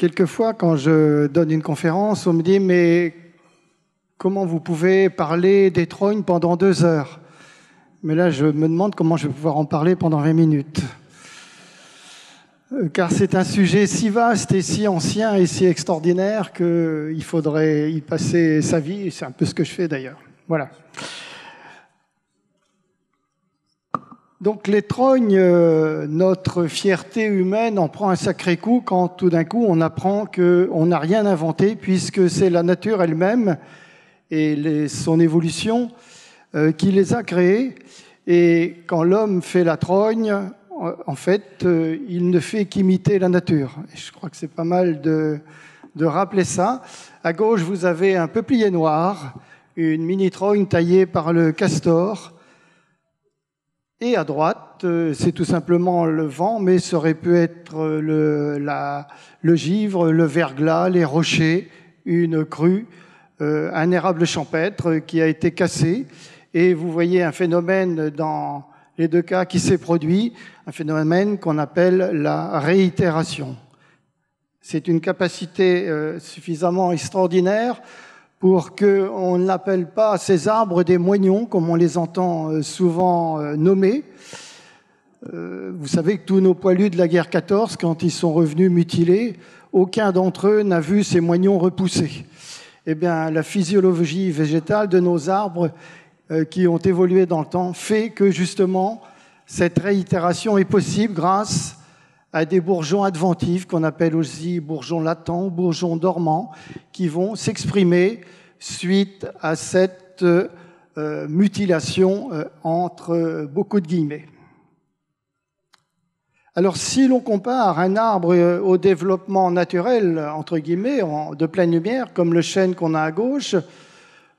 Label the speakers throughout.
Speaker 1: Quelquefois, quand je donne une conférence, on me dit, mais comment vous pouvez parler des trognes pendant deux heures Mais là, je me demande comment je vais pouvoir en parler pendant 20 minutes. Euh, car c'est un sujet si vaste et si ancien et si extraordinaire qu'il faudrait y passer sa vie, c'est un peu ce que je fais d'ailleurs. Voilà. Donc les trognes, euh, notre fierté humaine en prend un sacré coup quand tout d'un coup on apprend qu'on n'a rien inventé puisque c'est la nature elle-même et son évolution euh, qui les a créés. Et quand l'homme fait la trogne, en fait, euh, il ne fait qu'imiter la nature. je crois que c'est pas mal de, de, rappeler ça. À gauche, vous avez un peuplier noir, une mini-trogne taillée par le castor et à droite, euh, c'est tout simplement le vent, mais ça aurait pu être euh, le, givre, le verglas, les rochers, une crue, euh, un érable champêtre qui a été cassé. Et vous voyez un phénomène dans les deux cas qui s'est produit, un phénomène qu'on appelle la réitération. C'est une capacité suffisamment extraordinaire pour qu'on n'appelle pas ces arbres des moignons, comme on les entend euh, souvent euh, nommer. Euh, vous savez que tous nos poilus de la guerre 14, quand ils sont revenus mutilés, aucun d'entre eux n'a vu ces moignons repoussés. Eh bien, la physiologie végétale de nos arbres qui ont évolué dans le temps fait que justement cette réitération est possible grâce à des bourgeons adventifs qu'on appelle aussi bourgeons latents ou bourgeons dormants qui vont s'exprimer suite à cette euh, mutilation euh, entre beaucoup de guillemets. Alors si l'on compare un arbre euh, au développement naturel, entre guillemets, de pleine lumière, comme le chêne qu'on a à gauche,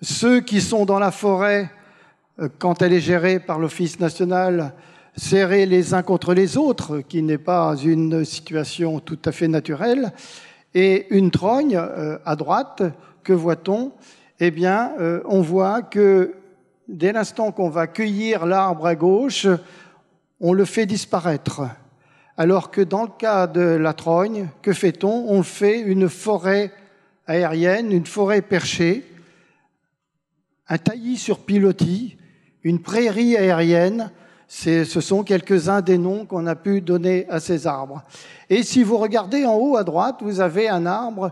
Speaker 1: ceux qui sont dans la forêt, quand elle est gérée par l'Office national serrer les uns contre les autres, qui n'est pas une situation tout à fait naturelle, et une trogne euh, à droite, que voit-on Eh bien, euh, on voit que dès l'instant qu'on va cueillir l'arbre à gauche, on le fait disparaître. Alors que dans le cas de la trogne, que fait-on On fait une forêt aérienne, une forêt perchée, un taillis sur pilotis, une prairie aérienne ce sont quelques-uns des noms qu'on a pu donner à ces arbres. Et si vous regardez en haut à droite, vous avez un arbre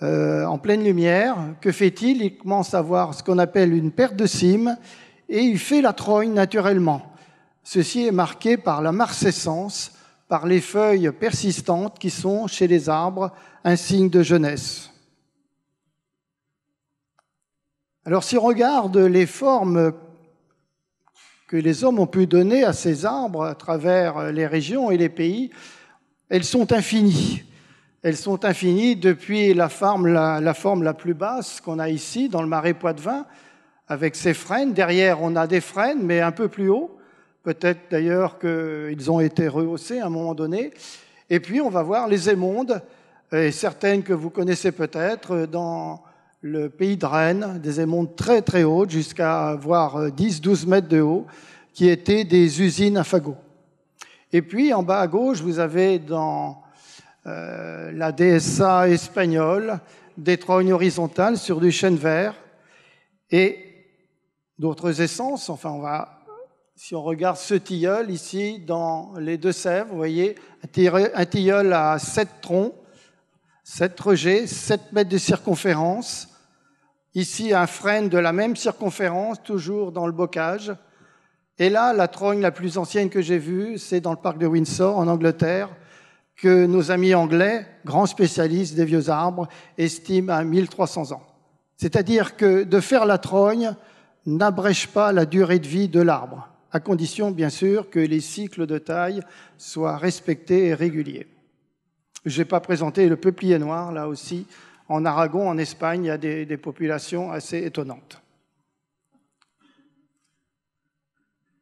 Speaker 1: euh, en pleine lumière. Que fait-il Il commence à avoir ce qu'on appelle une perte de cime et il fait la trogne naturellement. Ceci est marqué par la marcescence, par les feuilles persistantes qui sont chez les arbres un signe de jeunesse. Alors si on regarde les formes que les hommes ont pu donner à ces arbres à travers euh, les régions et les pays, elles sont infinies. Elles sont infinies depuis la forme la, plus basse qu'on a ici, dans le marais Poitevin, avec ses frênes. Derrière, on a des frênes, mais un peu plus haut. Peut-être d'ailleurs qu'ils ont été rehaussés à un moment donné. Et puis, on va voir les émondes, euh, et certaines que vous connaissez peut-être, euh, dans le pays de Rennes, des émondes très très hautes, jusqu'à avoir 10-12 euh, mètres de haut, qui étaient des usines à fagots. Et puis en bas à gauche, vous avez dans euh, la DSA espagnole des trognes horizontales sur du chêne vert et d'autres essences. Enfin, on va, si on regarde ce tilleul ici dans les Deux-Sèvres, vous voyez un tilleul à sept troncs 7 rejets, 7 mètres de circonférence. Ici, un frêne de la même circonférence, toujours dans le bocage. Et là, la trogne la plus ancienne que j'ai vue, c'est dans le parc de Windsor, en Angleterre, que nos amis anglais, grands spécialistes des vieux arbres, estiment à 1300 ans. C'est-à-dire que de faire la trogne n'abrèche pas la durée de vie de l'arbre, à condition, bien sûr, que les cycles de taille soient respectés et réguliers. Je n'ai pas présenté le peuplier noir, là aussi. En Aragon, en Espagne, il y a des, populations assez étonnantes.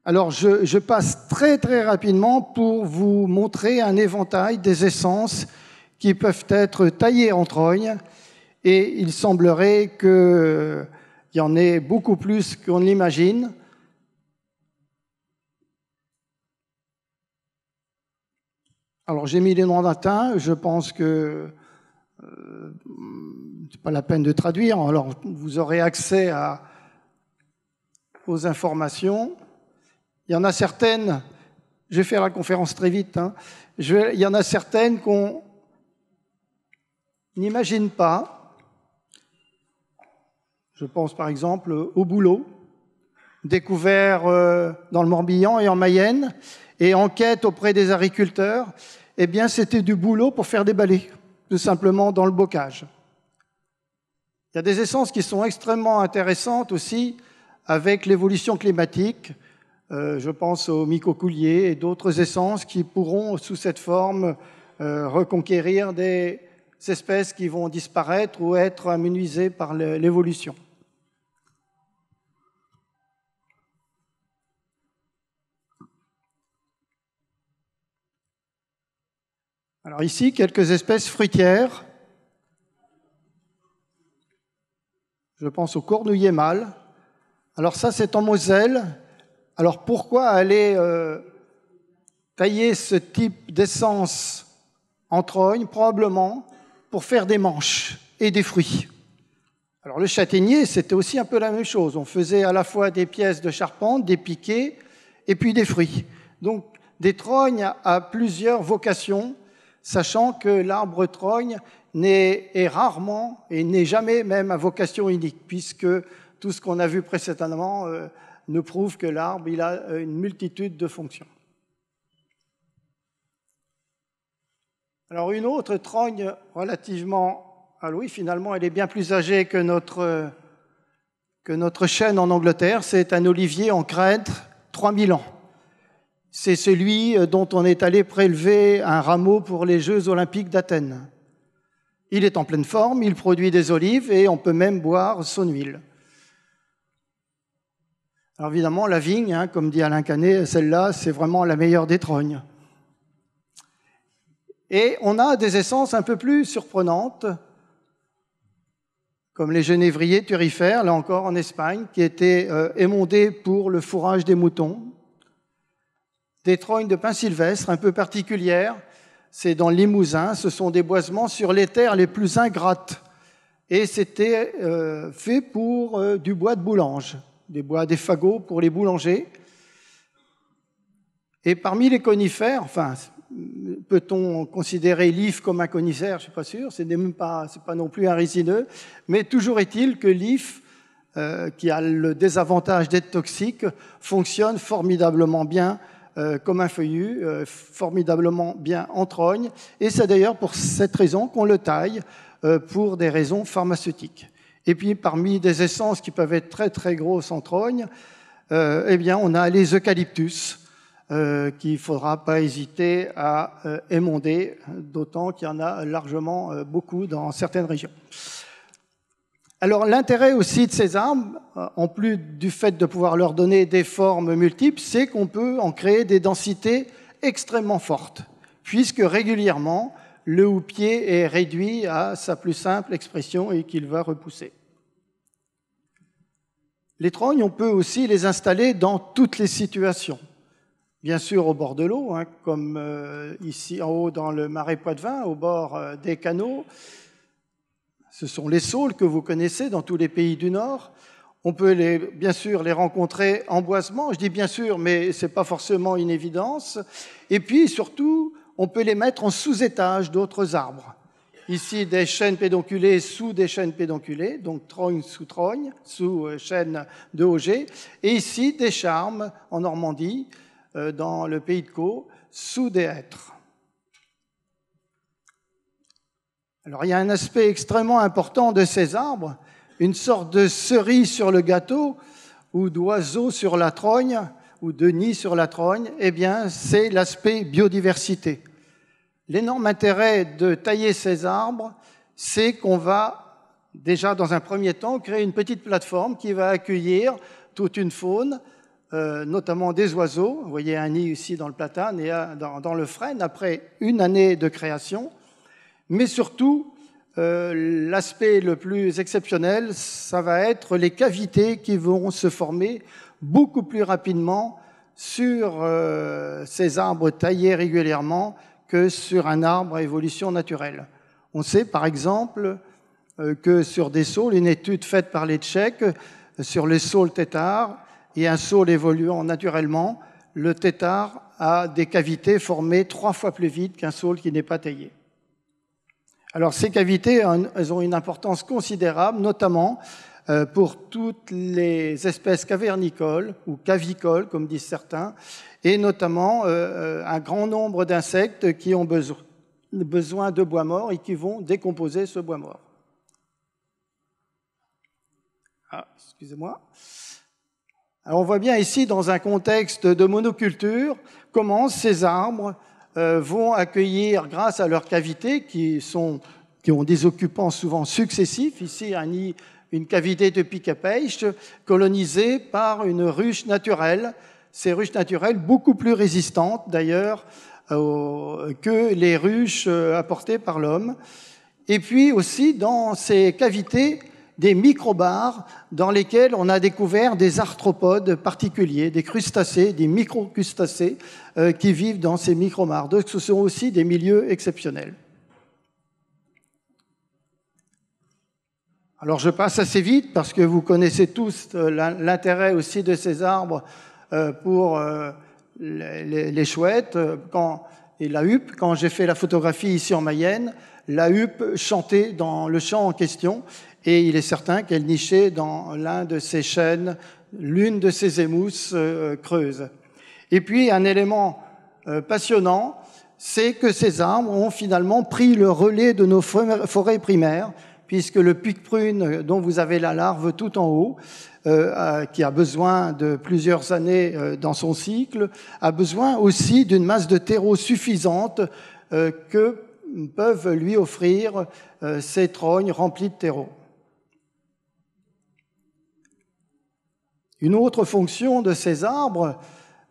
Speaker 1: Alors je, passe très très rapidement pour vous montrer un éventail des essences qui peuvent être taillées en trogne et il semblerait qu'il euh, y en ait beaucoup plus qu'on l'imagine. Alors j'ai mis les noms latins, je pense que ce euh, c'est pas la peine de traduire, alors vous aurez accès à, aux informations. Il y en a certaines, je vais faire la conférence très vite, hein. il y en a certaines qu'on n'imagine pas. Je pense par exemple au boulot, découvert euh, dans le Morbihan et en Mayenne et enquête auprès des agriculteurs, eh bien, c'était du boulot pour faire des balais, tout simplement dans le bocage. Il y a des essences qui sont extrêmement intéressantes aussi avec l'évolution climatique. Euh, je pense aux mycocoulier et d'autres essences qui pourront, sous cette forme, euh, reconquérir des espèces qui vont disparaître ou être amenuisées par l'évolution. Alors ici, quelques espèces fruitières. Je pense au cornouiller mâle. Alors ça, c'est en Moselle. Alors pourquoi aller euh, tailler ce type d'essence en Trogne Probablement pour faire des manches et des fruits. Alors le châtaignier, c'était aussi un peu la même chose. On faisait à la fois des pièces de charpente, des piquets et puis des fruits. Donc des trognes à plusieurs vocations sachant que l'arbre trogne est rarement et n'est jamais même à vocation unique, puisque tout ce qu'on a vu précédemment euh, nous prouve que l'arbre a euh, une multitude de fonctions. Alors une autre trogne relativement à Louis, finalement, elle est bien plus âgée que notre, que notre chêne en Angleterre, c'est un olivier en crête, 3000 ans c'est celui euh, dont on est allé prélever un rameau pour les Jeux olympiques d'Athènes. Il est en pleine forme, il produit des olives et on peut même boire son huile. Alors évidemment, la vigne, hein, comme dit Alain Canet, celle-là, c'est vraiment la meilleure des trognes. Et on a des essences un peu plus surprenantes, comme les genévriers turifères, là encore en Espagne, qui étaient euh, émondés pour le fourrage des moutons des trognes de pin sylvestre un peu particulières. C'est dans le Limousin. Ce sont des boisements sur les terres les plus ingrates. Et c'était euh, fait pour euh, du bois de boulange, des bois, des fagots pour les boulangers. Et parmi les conifères, enfin, peut-on considérer l'if comme un conifère Je ne suis pas sûr, ce n'est pas, non plus un résineux. Mais toujours est-il que l'if, euh, qui a le désavantage d'être toxique, fonctionne formidablement bien euh, comme un feuillu, euh, formidablement bien en trogne. Et c'est d'ailleurs pour cette raison qu'on le taille euh, pour des raisons pharmaceutiques. Et puis parmi des essences qui peuvent être très très grosses en trogne, eh bien on a les eucalyptus. qu'il faudra pas hésiter à émonder, d'autant qu'il y en a largement beaucoup dans certaines régions. Alors l'intérêt aussi de ces arbres, euh, en plus du fait de pouvoir leur donner des formes multiples, c'est qu'on peut en créer des densités extrêmement fortes, puisque régulièrement, le houppier est réduit à sa plus simple expression et qu'il va repousser. Les trognes, on peut aussi les installer dans toutes les situations. Bien sûr, au bord de l'eau, hein, comme euh, ici en haut dans le marais Poitevin, au bord euh, des canaux, ce sont les saules que vous connaissez dans tous les pays du Nord. On peut bien sûr les rencontrer en boisement, je dis bien sûr, mais ce n'est pas forcément une évidence. Et puis surtout, on peut les mettre en sous-étage d'autres arbres. Ici, des chênes pédonculées sous des chênes pédonculées, donc trogne sous trogne, sous euh, chêne de Auger. Et ici, des charmes en Normandie, euh, dans le pays de Caux, sous des hêtres. Alors il y a un aspect extrêmement important de ces arbres, une sorte de cerise sur le gâteau ou d'oiseau sur la trogne ou de nid sur la trogne, eh bien c'est l'aspect biodiversité. L'énorme intérêt de tailler ces arbres, c'est qu'on va déjà dans un premier temps créer une petite plateforme qui va accueillir toute une faune, euh, notamment des oiseaux. Vous voyez un nid ici dans le platane et dans le frêne après une année de création. Mais surtout, euh, l'aspect le plus exceptionnel, ça va être les cavités qui vont se former beaucoup plus rapidement sur euh, ces arbres taillés régulièrement que sur un arbre à évolution naturelle. On sait par exemple euh, que sur des saules, une étude faite par les Tchèques sur les saules têtards et un saule évoluant naturellement, le têtard a des cavités formées trois fois plus vite qu'un saule qui n'est pas taillé. Alors ces cavités, elles ont une importance considérable, notamment euh, pour toutes les espèces cavernicoles ou cavicoles, comme disent certains, et notamment euh, euh, un grand nombre d'insectes qui ont besoin de bois mort et qui vont décomposer ce bois mort. Ah, excusez-moi. Alors on voit bien ici, dans un contexte de monoculture, comment ces arbres euh, vont accueillir, grâce à leurs cavités, qui, sont, qui ont des occupants souvent successifs, ici un nid, une cavité de pique-à-pêche, colonisée par une ruche naturelle, ces ruches naturelles beaucoup plus résistantes d'ailleurs euh, que les ruches euh, apportées par l'homme. Et puis aussi dans ces cavités, des microbars dans lesquels on a découvert des arthropodes particuliers, des crustacés, des microcrustacés euh, qui vivent dans ces microbars. Donc ce sont aussi des milieux exceptionnels. Alors je passe assez vite parce que vous connaissez tous euh, l'intérêt aussi de ces arbres euh, pour les, chouettes quand, et la huppe. Quand j'ai fait la photographie ici en Mayenne, la huppe chantait dans le champ en question et il est certain qu'elle nichait dans l'un de ses chênes, l'une de ces émousses euh, euh, creuses. Et puis un élément euh, passionnant, c'est que ces arbres ont finalement pris le relais de nos forêts primaires, puisque le pic-prune dont vous avez la larve tout en haut, qui a besoin de plusieurs années dans son cycle, a besoin aussi d'une masse de terreau suffisante que peuvent lui offrir ces trognes remplies de terreau. Une autre fonction de ces arbres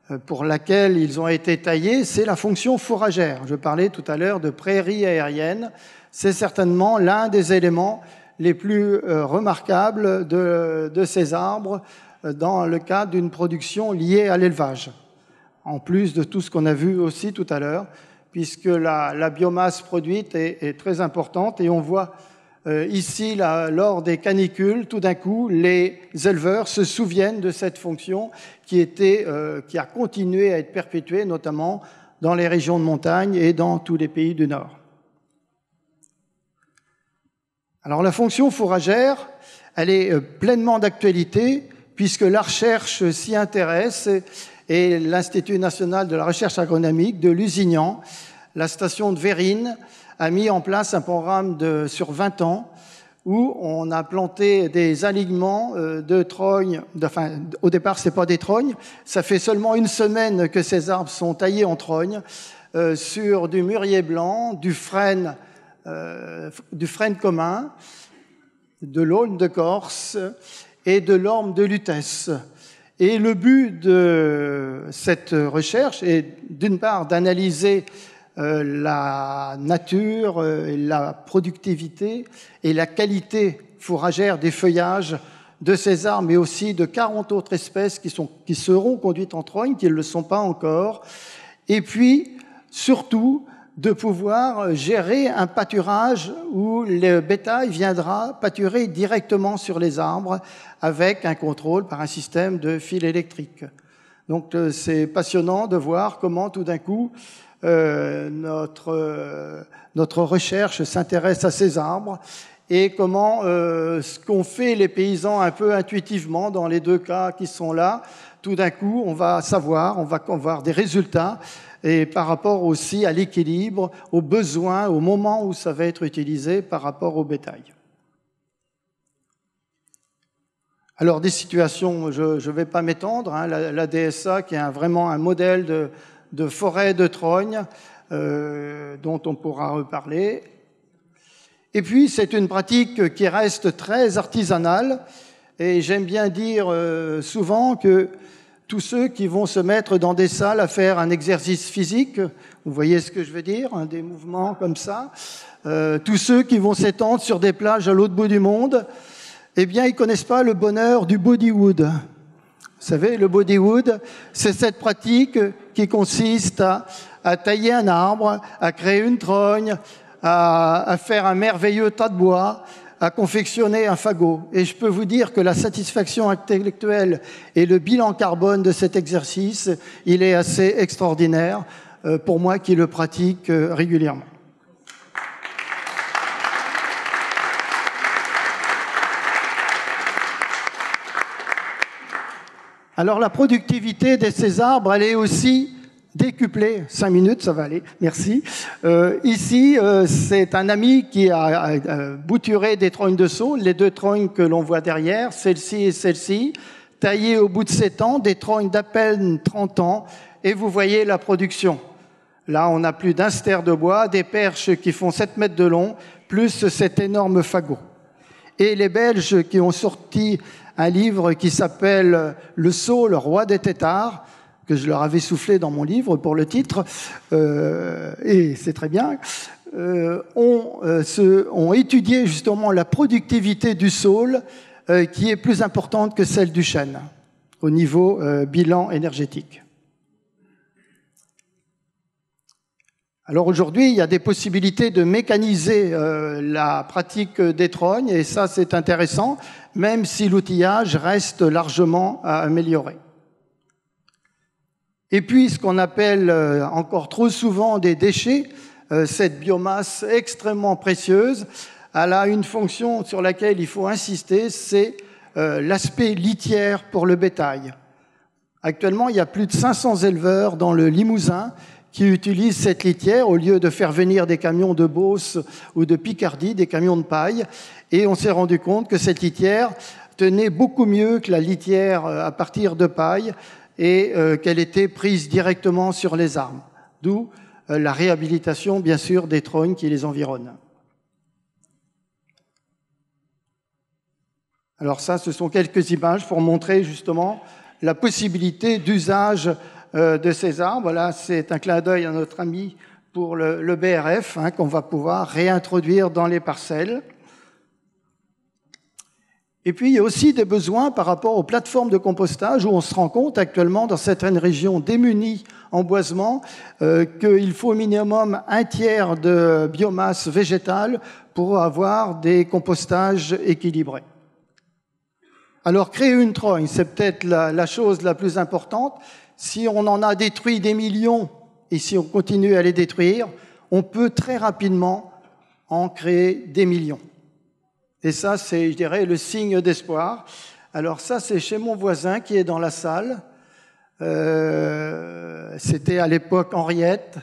Speaker 1: euh, pour laquelle ils ont été taillés, c'est la fonction fourragère. Je parlais tout à l'heure de prairies aériennes. C'est certainement l'un des éléments les plus euh, remarquables de, ces arbres euh, dans le cadre d'une production liée à l'élevage. En plus de tout ce qu'on a vu aussi tout à l'heure, puisque la, biomasse produite est, est, très importante et on voit euh, ici, là, lors des canicules, tout d'un coup, les éleveurs se souviennent de cette fonction qui, était, euh, qui a continué à être perpétuée, notamment dans les régions de montagne et dans tous les pays du Nord. Alors la fonction fourragère, elle est euh, pleinement d'actualité puisque la recherche s'y intéresse et l'Institut national de la recherche agronomique de Lusignan la station de Vérine a mis en place un programme de, sur 20 ans où on a planté des alignements euh, de trognes. au départ, c'est pas des trognes. Ça fait seulement une semaine que ces arbres sont taillés en trognes euh, sur du mûrier blanc, du frêne, euh, du frêne commun, de l'aulne de Corse et de l'orme de Lutèce. Et le but de cette recherche est d'une part d'analyser euh, la nature, euh, la productivité et la qualité fourragère des feuillages de ces arbres mais aussi de 40 autres espèces qui, sont, qui seront conduites en Trogne, qui ne le sont pas encore. Et puis, surtout, de pouvoir gérer un pâturage où le bétail viendra pâturer directement sur les arbres avec un contrôle par un système de fil électrique. Donc euh, c'est passionnant de voir comment tout d'un coup euh, notre, euh, notre recherche s'intéresse à ces arbres et comment euh, ce qu'ont fait les paysans un peu intuitivement dans les deux cas qui sont là, tout d'un coup, on va savoir, on va avoir des résultats et par rapport aussi à l'équilibre, aux besoins, au moment où ça va être utilisé par rapport au bétail. Alors des situations, je ne vais pas m'étendre, hein. la, DSA qui est vraiment un modèle de, de forêt de Trogne, euh, dont on pourra reparler. Et puis, c'est une pratique qui reste très artisanale, et j'aime bien dire euh, souvent que tous ceux qui vont se mettre dans des salles à faire un exercice physique, vous voyez ce que je veux dire, hein, des mouvements comme ça, euh, tous ceux qui vont s'étendre sur des plages à l'autre bout du monde, eh bien, ils connaissent pas le bonheur du bodywood. Vous savez, le bodywood, c'est cette pratique qui consiste à, tailler un arbre, à créer une trogne, à faire un merveilleux tas de bois, à confectionner un fagot. Et je peux vous dire que la satisfaction intellectuelle et le bilan carbone de cet exercice, il est assez extraordinaire euh, pour moi qui le pratique euh, régulièrement. Alors la productivité de ces arbres, elle est aussi décuplée. Cinq minutes, ça va aller, merci. Euh, ici, euh, c'est un ami qui a, bouturé des troncs de saule, les deux troncs que l'on voit derrière, celle-ci et celle-ci, taillées au bout de sept ans, des troncs d'à peine 30 ans, et vous voyez la production. Là, on a plus d'un ster de bois, des perches qui font sept mètres de long, plus cet énorme fagot. Et les Belges qui ont sorti un livre qui s'appelle Le Saule, le roi des têtards, que je leur avais soufflé dans mon livre pour le titre, euh, et c'est très bien, euh, euh, ont, étudié justement la productivité du saule, qui est plus importante que celle du chêne au niveau bilan énergétique. Alors aujourd'hui, il y a des possibilités de mécaniser la pratique des trognes, et ça c'est intéressant même si l'outillage reste largement à euh, améliorer. Et puis, ce qu'on appelle euh, encore trop souvent des déchets, euh, cette biomasse extrêmement précieuse, elle a une fonction sur laquelle il faut insister, c'est l'aspect litière pour le bétail. Actuellement, il y a plus de 500 éleveurs dans le Limousin qui utilisent cette litière au lieu de faire venir des camions de Beauce ou de Picardie, des camions de paille. Et on s'est rendu compte que cette litière tenait beaucoup mieux que la litière euh, à partir de paille et euh, qu'elle était prise directement sur les armes. D'où euh, la réhabilitation, bien sûr, des trônes qui les environnent. Alors ça, ce sont quelques images pour montrer justement la possibilité d'usage de ces arbres. Voilà, c'est un clin d'œil à notre ami pour le, BRF, hein, qu'on va pouvoir réintroduire dans les parcelles. Et puis, il y a aussi des besoins par rapport aux plateformes de compostage où on se rend compte actuellement dans certaines régions démunies en boisement euh, qu'il faut au minimum un tiers de biomasse végétale pour avoir des compostages équilibrés. Alors, créer une trogne, c'est peut-être la, la chose la plus importante. Si on en a détruit des millions et si on continue à les détruire, on peut très rapidement en créer des millions. Et ça, c'est, je dirais, le signe d'espoir. Alors ça, c'est chez mon voisin qui est dans la salle. Euh, c'était à l'époque Henriette,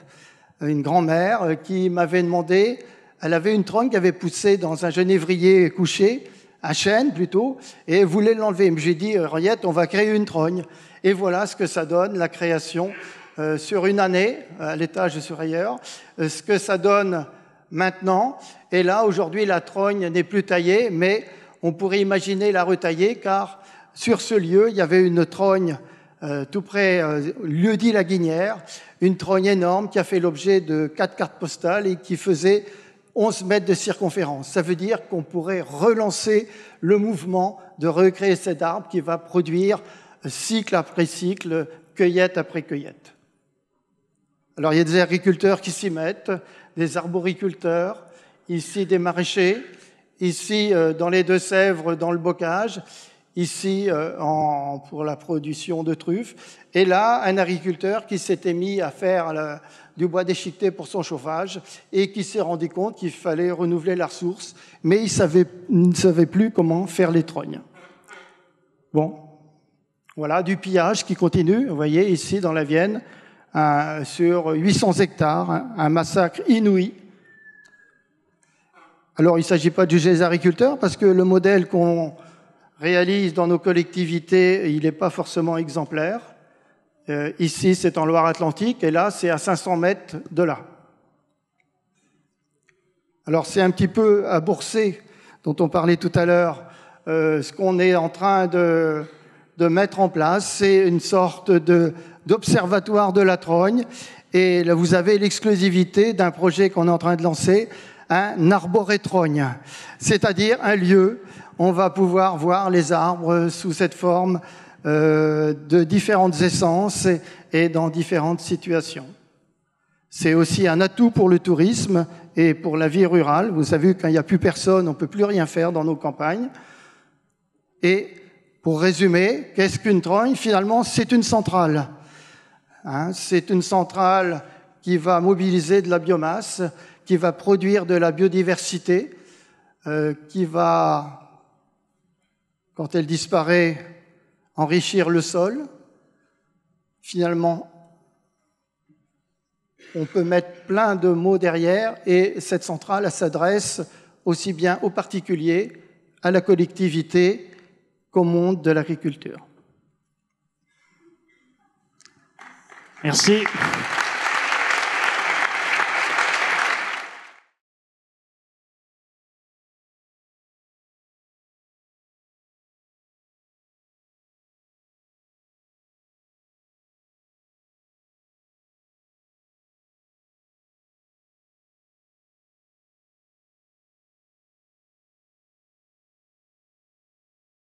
Speaker 1: une grand-mère, euh, qui m'avait demandé, elle avait une trogne qui avait poussé dans un genévrier couché, un chêne plutôt, et elle voulait l'enlever. Mais j'ai dit, Henriette, on va créer une trogne. Et voilà ce que ça donne, la création, euh, sur une année, à l'étage sur ailleurs, ce que ça donne maintenant. Et là, aujourd'hui, la trogne n'est plus taillée, mais on pourrait imaginer la retailler, car sur ce lieu, il y avait une trogne euh, tout près, euh, lieu dit la Guinière, une trogne énorme qui a fait l'objet de quatre cartes postales et qui faisait 11 mètres de circonférence. Ça veut dire qu'on pourrait relancer le mouvement de recréer cet arbre qui va produire cycle après cycle, cueillette après cueillette. Alors il y a des agriculteurs qui s'y mettent, des arboriculteurs, ici des maraîchers, ici euh, dans les Deux-Sèvres, dans le bocage, ici euh, pour la production de truffes, et là un agriculteur qui s'était mis à faire euh, du bois déchiqueté pour son chauffage et qui s'est rendu compte qu'il fallait renouveler la ressource, mais il ne savait, plus comment faire les trognes. Bon, voilà du pillage qui continue, vous voyez ici dans la Vienne, sur 800 hectares, un massacre inouï alors il ne s'agit pas du juger agriculteurs parce que le modèle qu'on réalise dans nos collectivités, il n'est pas forcément exemplaire. Euh, ici, c'est en Loire-Atlantique et là, c'est à 500 mètres de là. Alors c'est un petit peu à bourser, dont on parlait tout à l'heure, euh, ce qu'on est en train de, mettre en place, c'est une sorte d'observatoire de, de la Trogne. Et là, vous avez l'exclusivité d'un projet qu'on est en train de lancer un arborétrogne, c'est-à-dire un lieu où on va pouvoir voir les arbres sous cette forme euh, de différentes essences et, dans différentes situations. C'est aussi un atout pour le tourisme et pour la vie rurale. Vous savez, quand il n'y a plus personne, on ne peut plus rien faire dans nos campagnes. Et pour résumer, qu'est-ce qu'une trogne Finalement, c'est une centrale. Hein, c'est une centrale qui va mobiliser de la biomasse qui va produire de la biodiversité, euh, qui va, quand elle disparaît, enrichir le sol. Finalement, on peut mettre plein de mots derrière et cette centrale s'adresse aussi bien aux particuliers, à la collectivité qu'au monde de l'agriculture. Merci.